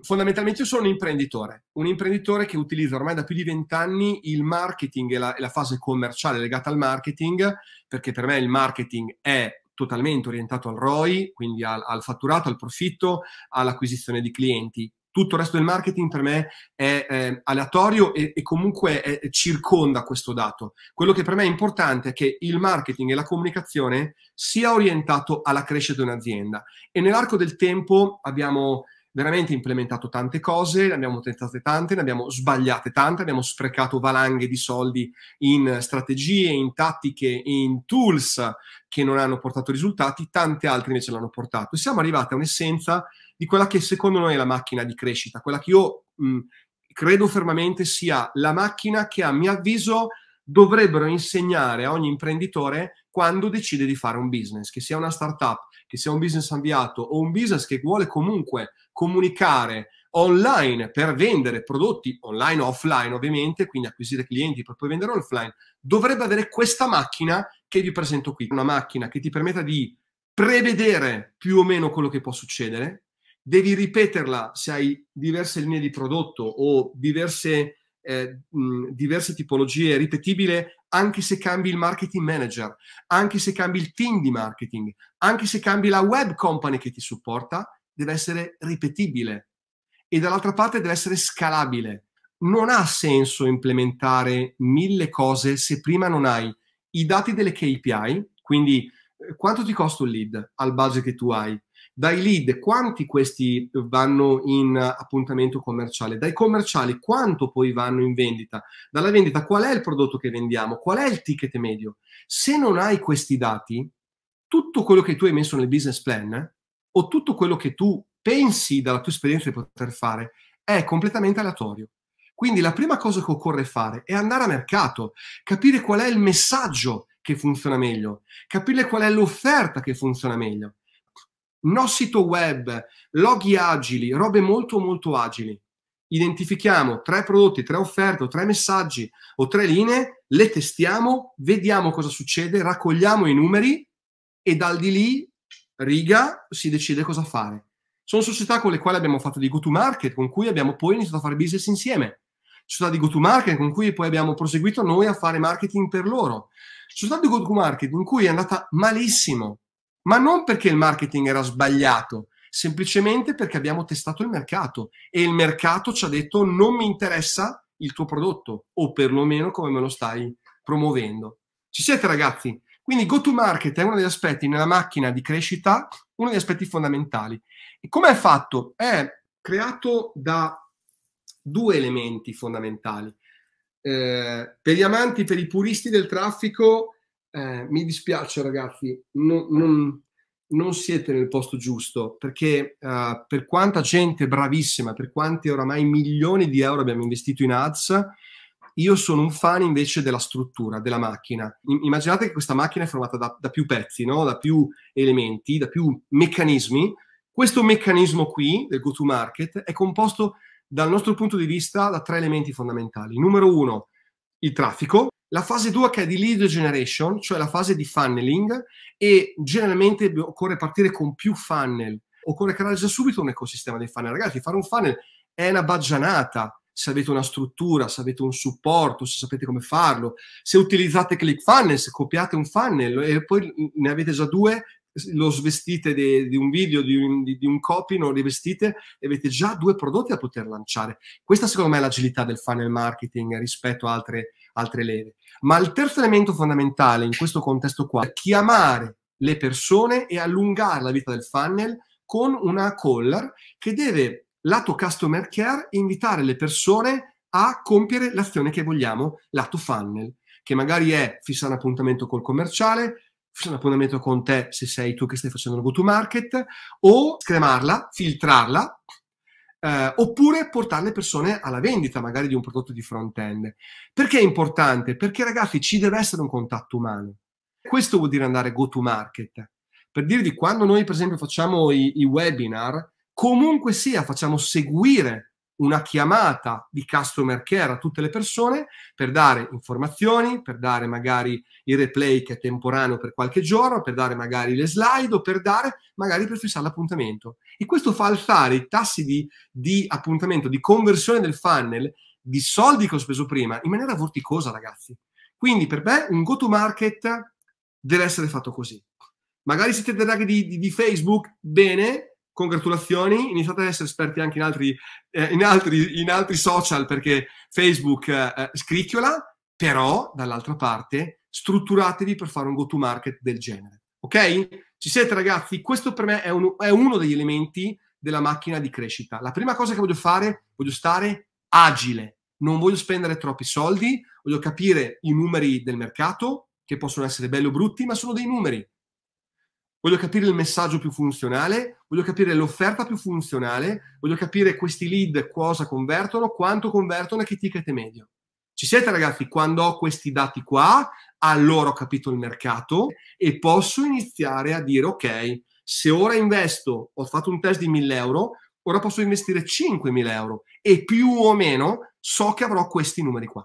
fondamentalmente io sono un imprenditore, un imprenditore che utilizza ormai da più di vent'anni il marketing e la, e la fase commerciale legata al marketing, perché per me il marketing è totalmente orientato al ROI, quindi al, al fatturato, al profitto, all'acquisizione di clienti. Tutto il resto del marketing per me è eh, aleatorio e, e comunque è, circonda questo dato. Quello che per me è importante è che il marketing e la comunicazione sia orientato alla crescita di un'azienda. E nell'arco del tempo abbiamo veramente implementato tante cose, ne abbiamo tentate tante, ne abbiamo sbagliate tante, abbiamo sprecato valanghe di soldi in strategie, in tattiche, in tools che non hanno portato risultati, tante altre invece l'hanno portato. E siamo arrivati a un'essenza di quella che secondo noi è la macchina di crescita, quella che io mh, credo fermamente sia la macchina che a mio avviso dovrebbero insegnare a ogni imprenditore quando decide di fare un business, che sia una startup, che sia un business avviato o un business che vuole comunque comunicare online per vendere prodotti online o offline ovviamente, quindi acquisire clienti per poi vendere offline, dovrebbe avere questa macchina che vi presento qui, una macchina che ti permetta di prevedere più o meno quello che può succedere, devi ripeterla se hai diverse linee di prodotto o diverse, eh, mh, diverse tipologie ripetibile anche se cambi il marketing manager, anche se cambi il team di marketing, anche se cambi la web company che ti supporta, deve essere ripetibile e dall'altra parte deve essere scalabile. Non ha senso implementare mille cose se prima non hai i dati delle KPI, quindi eh, quanto ti costa un lead al budget che tu hai, dai lead quanti questi vanno in appuntamento commerciale? Dai commerciali quanto poi vanno in vendita? Dalla vendita qual è il prodotto che vendiamo? Qual è il ticket medio? Se non hai questi dati, tutto quello che tu hai messo nel business plan eh, o tutto quello che tu pensi dalla tua esperienza di poter fare è completamente aleatorio. Quindi la prima cosa che occorre fare è andare a mercato, capire qual è il messaggio che funziona meglio, capire qual è l'offerta che funziona meglio no sito web, loghi agili, robe molto molto agili. Identifichiamo tre prodotti, tre offerte, o tre messaggi o tre linee, le testiamo, vediamo cosa succede, raccogliamo i numeri e dal di lì, riga, si decide cosa fare. Sono società con le quali abbiamo fatto di go-to-market, con cui abbiamo poi iniziato a fare business insieme. Società di go-to-market, con cui poi abbiamo proseguito noi a fare marketing per loro. Società di go-to-market, in cui è andata malissimo, ma non perché il marketing era sbagliato, semplicemente perché abbiamo testato il mercato e il mercato ci ha detto non mi interessa il tuo prodotto o perlomeno come me lo stai promuovendo. Ci siete ragazzi? Quindi go to market è uno degli aspetti nella macchina di crescita, uno degli aspetti fondamentali. E come è fatto? È creato da due elementi fondamentali. Eh, per gli amanti, per i puristi del traffico, eh, mi dispiace ragazzi, non, non, non, siete nel posto giusto, perché eh, per quanta gente bravissima, per quanti oramai milioni di euro abbiamo investito in ads, io sono un fan invece della struttura, della macchina. Immaginate che questa macchina è formata da, da più pezzi, no? da più elementi, da più meccanismi. Questo meccanismo qui del go-to-market è composto dal nostro punto di vista da tre elementi fondamentali. Numero uno, il traffico, la fase 2 che è di lead generation, cioè la fase di funneling, e generalmente occorre partire con più funnel, occorre creare già subito un ecosistema dei funnel. Ragazzi, fare un funnel è una baggianata se avete una struttura, se avete un supporto, se sapete come farlo, se utilizzate ClickFunnels, copiate un funnel e poi ne avete già due, lo svestite di, di un video, di un, di, di un copy, non rivestite e avete già due prodotti da poter lanciare. Questa secondo me è l'agilità del funnel marketing rispetto a altre, altre leve. Ma il terzo elemento fondamentale in questo contesto qua è chiamare le persone e allungare la vita del funnel con una caller che deve, lato customer care, invitare le persone a compiere l'azione che vogliamo, lato funnel, che magari è fissare un appuntamento col commerciale, fissare un appuntamento con te se sei tu che stai facendo un go-to-market, o cremarla, filtrarla, eh, oppure portare le persone alla vendita magari di un prodotto di front-end. Perché è importante? Perché ragazzi ci deve essere un contatto umano. Questo vuol dire andare go-to-market. Per dirvi, quando noi per esempio facciamo i, i webinar, comunque sia facciamo seguire una chiamata di customer care a tutte le persone per dare informazioni, per dare magari il replay che è temporaneo per qualche giorno, per dare magari le slide o per dare magari per fissare l'appuntamento. E questo fa alzare i tassi di, di appuntamento, di conversione del funnel, di soldi che ho speso prima, in maniera vorticosa, ragazzi. Quindi per me un go-to-market deve essere fatto così. Magari siete dei ragazzi di, di, di Facebook, bene, congratulazioni, iniziate ad essere esperti anche in altri, eh, in altri, in altri social perché Facebook eh, scricchiola, però dall'altra parte strutturatevi per fare un go-to-market del genere. Ok? Ci siete ragazzi? Questo per me è, un, è uno degli elementi della macchina di crescita. La prima cosa che voglio fare, voglio stare agile, non voglio spendere troppi soldi, voglio capire i numeri del mercato, che possono essere belli o brutti, ma sono dei numeri voglio capire il messaggio più funzionale, voglio capire l'offerta più funzionale, voglio capire questi lead cosa convertono, quanto convertono e che ticket è medio. Ci siete ragazzi? Quando ho questi dati qua, allora ho capito il mercato e posso iniziare a dire ok, se ora investo, ho fatto un test di 1000 euro, ora posso investire 5000 euro e più o meno so che avrò questi numeri qua.